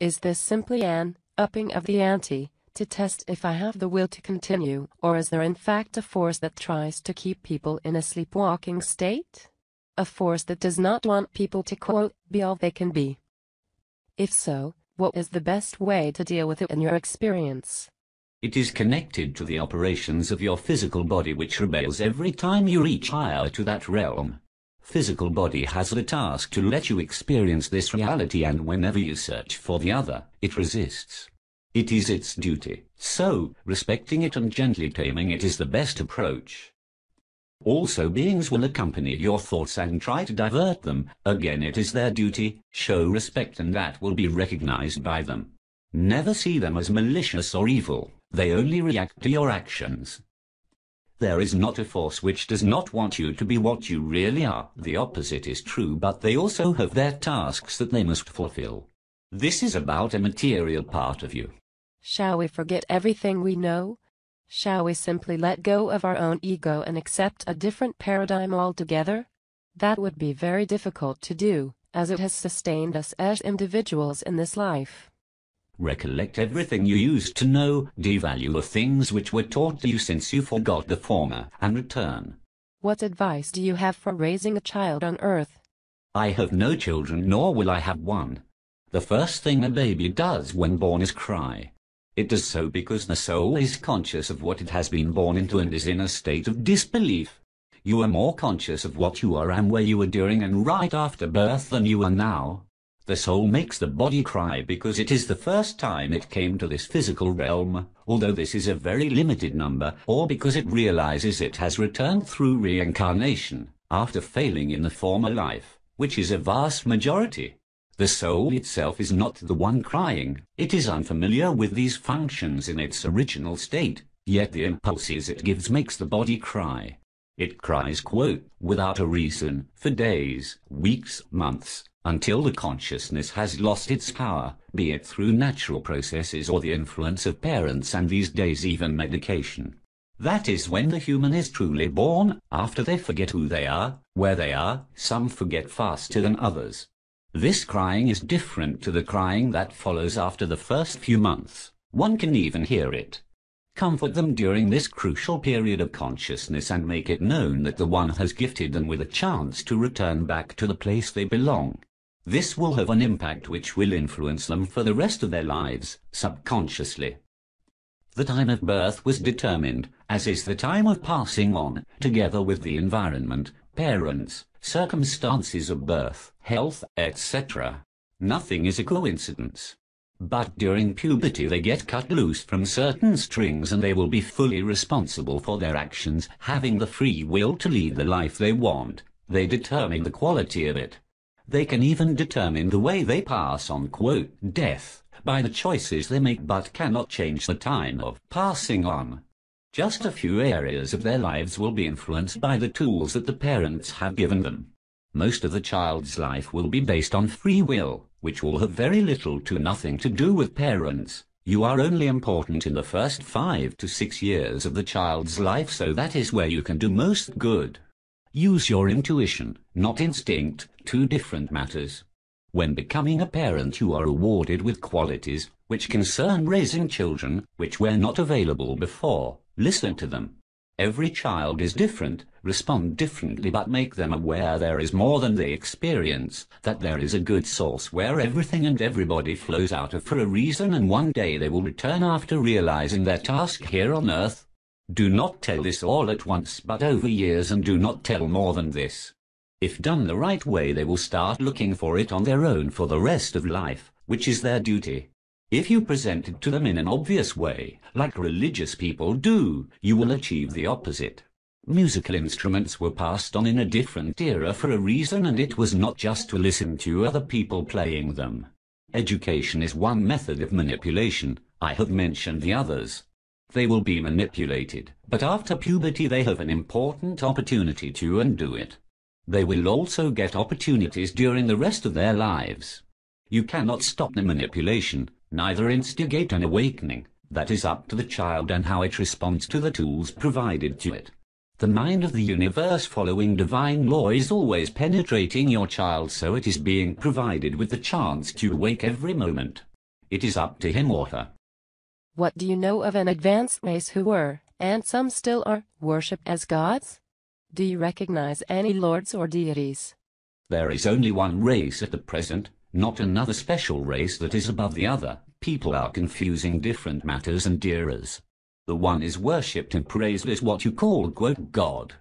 Is this simply an upping of the ante to test if I have the will to continue, or is there in fact a force that tries to keep people in a sleepwalking state? A force that does not want people to quote, be all they can be. If so, what is the best way to deal with it in your experience? It is connected to the operations of your physical body which rebels every time you reach higher to that realm physical body has the task to let you experience this reality and whenever you search for the other, it resists. It is its duty, so, respecting it and gently taming it is the best approach. Also beings will accompany your thoughts and try to divert them, again it is their duty, show respect and that will be recognized by them. Never see them as malicious or evil, they only react to your actions. There is not a force which does not want you to be what you really are. The opposite is true, but they also have their tasks that they must fulfill. This is about a material part of you. Shall we forget everything we know? Shall we simply let go of our own ego and accept a different paradigm altogether? That would be very difficult to do, as it has sustained us as individuals in this life. Recollect everything you used to know, devalue the things which were taught to you since you forgot the former, and return. What advice do you have for raising a child on earth? I have no children nor will I have one. The first thing a baby does when born is cry. It does so because the soul is conscious of what it has been born into and is in a state of disbelief. You are more conscious of what you are and where you were during and right after birth than you are now. The soul makes the body cry because it is the first time it came to this physical realm, although this is a very limited number, or because it realizes it has returned through reincarnation, after failing in the former life, which is a vast majority. The soul itself is not the one crying, it is unfamiliar with these functions in its original state, yet the impulses it gives makes the body cry. It cries, quote, without a reason, for days, weeks, months, until the consciousness has lost its power, be it through natural processes or the influence of parents and these days even medication. That is when the human is truly born, after they forget who they are, where they are, some forget faster than others. This crying is different to the crying that follows after the first few months. One can even hear it. Comfort them during this crucial period of consciousness and make it known that the one has gifted them with a chance to return back to the place they belong. This will have an impact which will influence them for the rest of their lives, subconsciously. The time of birth was determined, as is the time of passing on, together with the environment, parents, circumstances of birth, health, etc. Nothing is a coincidence. But during puberty they get cut loose from certain strings and they will be fully responsible for their actions, having the free will to lead the life they want. They determine the quality of it, they can even determine the way they pass on quote, death by the choices they make but cannot change the time of passing on. Just a few areas of their lives will be influenced by the tools that the parents have given them. Most of the child's life will be based on free will, which will have very little to nothing to do with parents. You are only important in the first five to six years of the child's life so that is where you can do most good. Use your intuition, not instinct, two different matters. When becoming a parent you are awarded with qualities which concern raising children which were not available before. Listen to them. Every child is different, respond differently but make them aware there is more than they experience, that there is a good source where everything and everybody flows out of for a reason and one day they will return after realizing their task here on earth. Do not tell this all at once but over years and do not tell more than this. If done the right way they will start looking for it on their own for the rest of life, which is their duty. If you present it to them in an obvious way, like religious people do, you will achieve the opposite. Musical instruments were passed on in a different era for a reason and it was not just to listen to other people playing them. Education is one method of manipulation, I have mentioned the others they will be manipulated, but after puberty they have an important opportunity to undo it. They will also get opportunities during the rest of their lives. You cannot stop the manipulation, neither instigate an awakening. That is up to the child and how it responds to the tools provided to it. The mind of the universe following divine law is always penetrating your child so it is being provided with the chance to wake every moment. It is up to him or her what do you know of an advanced race who were, and some still are, worshipped as gods? Do you recognize any lords or deities? There is only one race at the present, not another special race that is above the other. People are confusing different matters and eras. The one is worshipped and praised as what you call quote, God.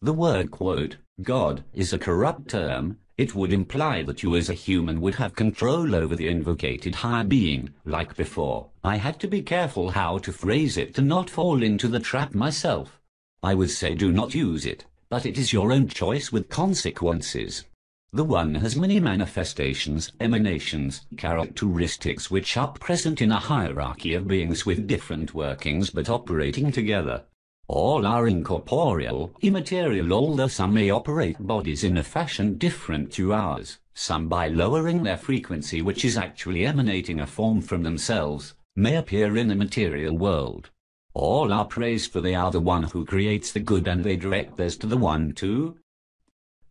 The word quote, God is a corrupt term, it would imply that you as a human would have control over the invocated higher being, like before. I had to be careful how to phrase it to not fall into the trap myself. I would say do not use it, but it is your own choice with consequences. The one has many manifestations, emanations, characteristics which are present in a hierarchy of beings with different workings but operating together. All are incorporeal, immaterial although some may operate bodies in a fashion different to ours, some by lowering their frequency which is actually emanating a form from themselves, may appear in the material world. All are praised for they are the one who creates the good and they direct theirs to the one too.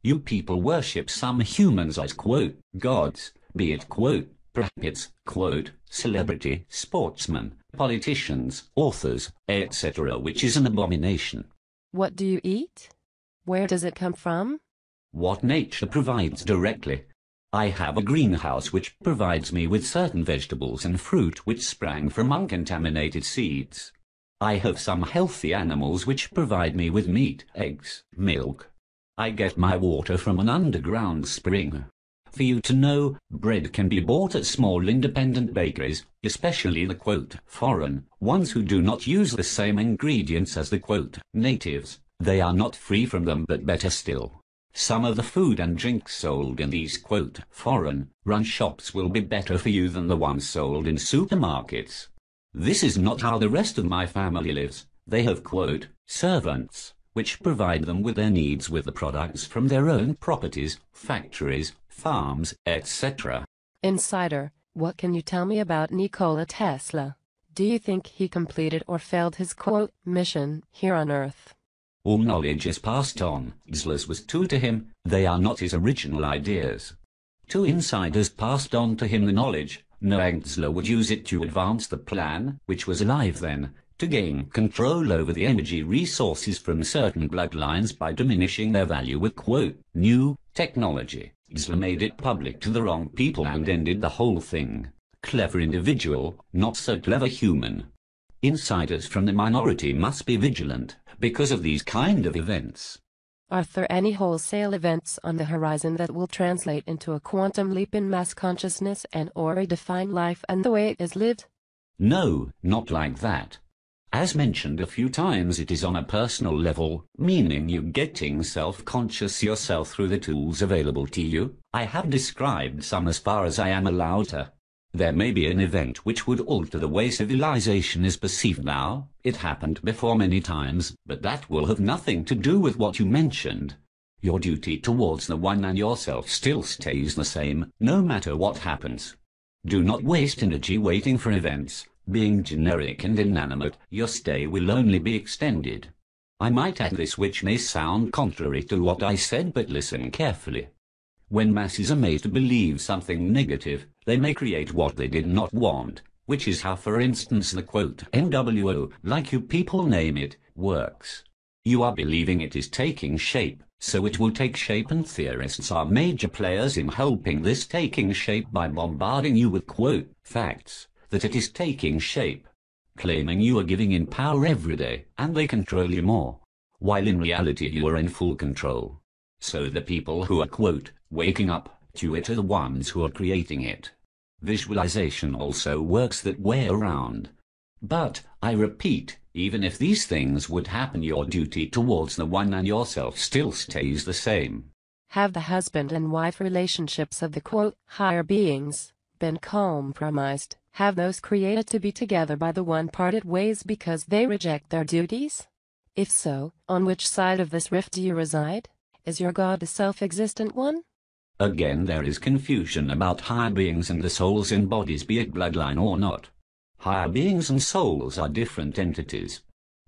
You people worship some humans as quote, gods, be it quote, brackets, quote, celebrity, sportsman, politicians, authors, etc., which is an abomination. What do you eat? Where does it come from? What nature provides directly. I have a greenhouse which provides me with certain vegetables and fruit which sprang from uncontaminated seeds. I have some healthy animals which provide me with meat, eggs, milk. I get my water from an underground spring for you to know, bread can be bought at small independent bakeries, especially the quote, foreign, ones who do not use the same ingredients as the quote, natives. They are not free from them but better still. Some of the food and drinks sold in these quote, foreign, run shops will be better for you than the ones sold in supermarkets. This is not how the rest of my family lives. They have quote, servants, which provide them with their needs with the products from their own properties, factories, farms, etc. Insider, what can you tell me about Nikola Tesla? Do you think he completed or failed his quote, mission here on Earth? All knowledge is passed on. Tesla's was tool to him, they are not his original ideas. Two insiders passed on to him the knowledge, knowing Tesla would use it to advance the plan, which was alive then, to gain control over the energy resources from certain bloodlines by diminishing their value with quote, new technology. Xla made it public to the wrong people and ended the whole thing. Clever individual, not so clever human. Insiders from the minority must be vigilant, because of these kind of events. Are there any wholesale events on the horizon that will translate into a quantum leap in mass consciousness and or redefine life and the way it is lived? No, not like that. As mentioned a few times it is on a personal level, meaning you getting self-conscious yourself through the tools available to you. I have described some as far as I am allowed to. There may be an event which would alter the way civilization is perceived now, it happened before many times, but that will have nothing to do with what you mentioned. Your duty towards the one and yourself still stays the same, no matter what happens. Do not waste energy waiting for events, being generic and inanimate, your stay will only be extended. I might add this which may sound contrary to what I said but listen carefully. When masses are made to believe something negative, they may create what they did not want, which is how for instance the quote NWO, like you people name it, works. You are believing it is taking shape, so it will take shape and theorists are major players in helping this taking shape by bombarding you with quote facts that it is taking shape, claiming you are giving in power every day and they control you more, while in reality you are in full control. So the people who are quote, waking up to it are the ones who are creating it. Visualization also works that way around. But, I repeat, even if these things would happen your duty towards the one and yourself still stays the same. Have the husband and wife relationships of the quote, higher beings been compromised? have those created to be together by the one parted ways because they reject their duties? If so, on which side of this rift do you reside? Is your God the self-existent one? Again there is confusion about higher beings and the souls in bodies be it bloodline or not. Higher beings and souls are different entities.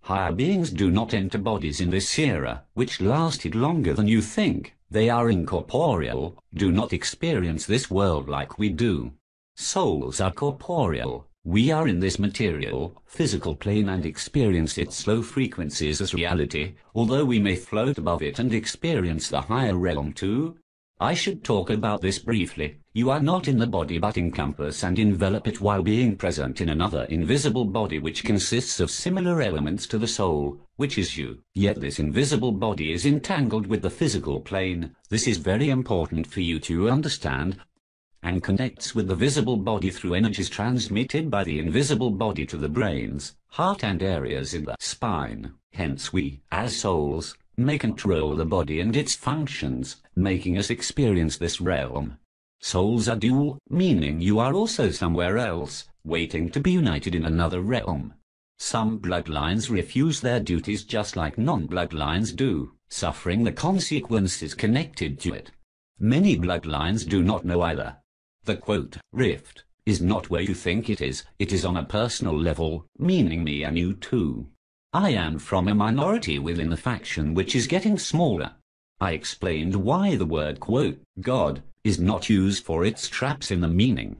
Higher beings do not enter bodies in this era, which lasted longer than you think. They are incorporeal, do not experience this world like we do. Souls are corporeal, we are in this material, physical plane and experience its low frequencies as reality, although we may float above it and experience the higher realm too. I should talk about this briefly. You are not in the body but encompass and envelop it while being present in another invisible body which consists of similar elements to the soul, which is you. Yet this invisible body is entangled with the physical plane. This is very important for you to understand, and connects with the visible body through energies transmitted by the invisible body to the brains, heart and areas in the spine. Hence we, as souls, may control the body and its functions, making us experience this realm. Souls are dual, meaning you are also somewhere else, waiting to be united in another realm. Some bloodlines refuse their duties just like non-bloodlines do, suffering the consequences connected to it. Many bloodlines do not know either, the quote, rift, is not where you think it is, it is on a personal level, meaning me and you too. I am from a minority within the faction which is getting smaller. I explained why the word quote, God, is not used for its traps in the meaning.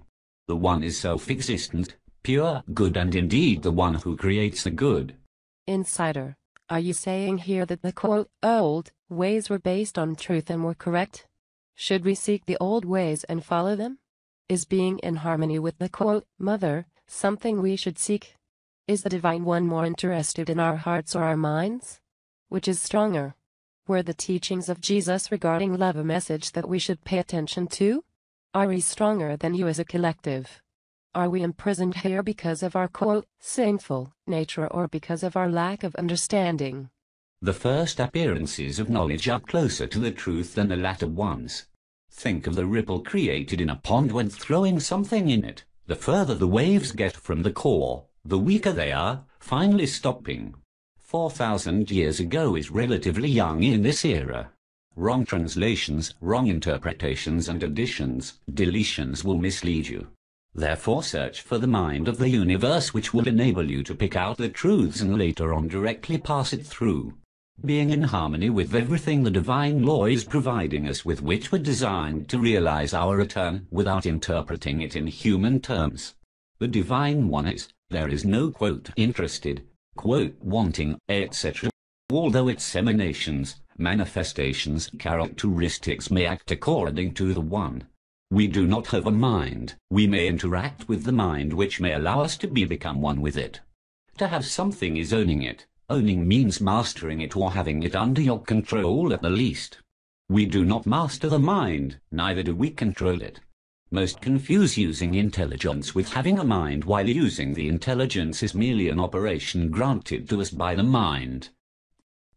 The one is self-existent, pure good and indeed the one who creates the good. Insider, are you saying here that the quote, old, ways were based on truth and were correct? Should we seek the old ways and follow them? is being in harmony with the quote, Mother, something we should seek. Is the Divine One more interested in our hearts or our minds? Which is stronger? Were the teachings of Jesus regarding love a message that we should pay attention to? Are we stronger than you as a collective? Are we imprisoned here because of our quote, sinful nature or because of our lack of understanding? The first appearances of knowledge are closer to the truth than the latter ones. Think of the ripple created in a pond when throwing something in it. The further the waves get from the core, the weaker they are, finally stopping. 4,000 years ago is relatively young in this era. Wrong translations, wrong interpretations and additions, deletions will mislead you. Therefore search for the mind of the universe which will enable you to pick out the truths and later on directly pass it through being in harmony with everything the divine law is providing us with which were designed to realize our return without interpreting it in human terms. The divine one is, there is no quote interested, quote wanting, etc. Although its emanations, manifestations, characteristics may act according to the one. We do not have a mind, we may interact with the mind which may allow us to be become one with it. To have something is owning it, Owning means mastering it or having it under your control at the least. We do not master the mind, neither do we control it. Most confuse using intelligence with having a mind while using the intelligence is merely an operation granted to us by the mind.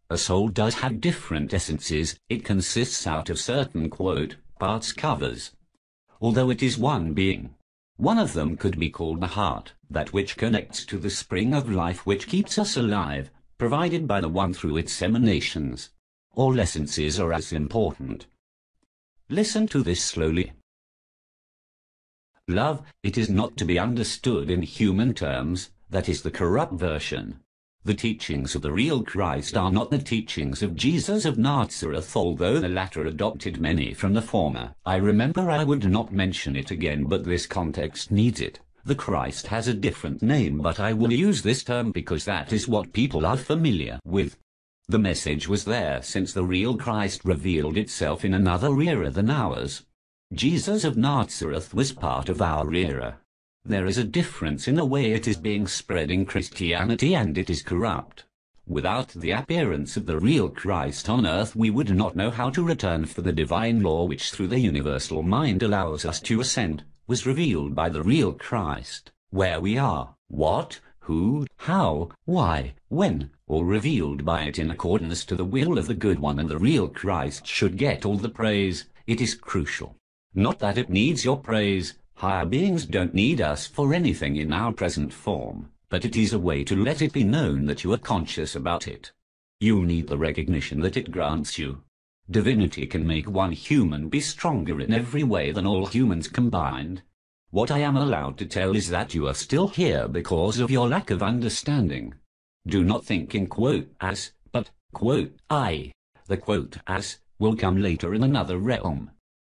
A soul does have different essences, it consists out of certain quote, parts covers. Although it is one being. One of them could be called the heart, that which connects to the spring of life which keeps us alive, provided by the one through its emanations. All essences are as important. Listen to this slowly. Love, it is not to be understood in human terms, that is the corrupt version. The teachings of the real Christ are not the teachings of Jesus of Nazareth, although the latter adopted many from the former. I remember I would not mention it again, but this context needs it. The Christ has a different name but I will use this term because that is what people are familiar with. The message was there since the real Christ revealed itself in another era than ours. Jesus of Nazareth was part of our era. There is a difference in the way it is being spread in Christianity and it is corrupt. Without the appearance of the real Christ on earth we would not know how to return for the divine law which through the universal mind allows us to ascend was revealed by the real Christ. Where we are, what, who, how, why, when, all revealed by it in accordance to the will of the good one and the real Christ should get all the praise, it is crucial. Not that it needs your praise, higher beings don't need us for anything in our present form, but it is a way to let it be known that you are conscious about it. You need the recognition that it grants you. Divinity can make one human be stronger in every way than all humans combined. What I am allowed to tell is that you are still here because of your lack of understanding. Do not think in quote as, but quote I. The quote as will come later in another realm.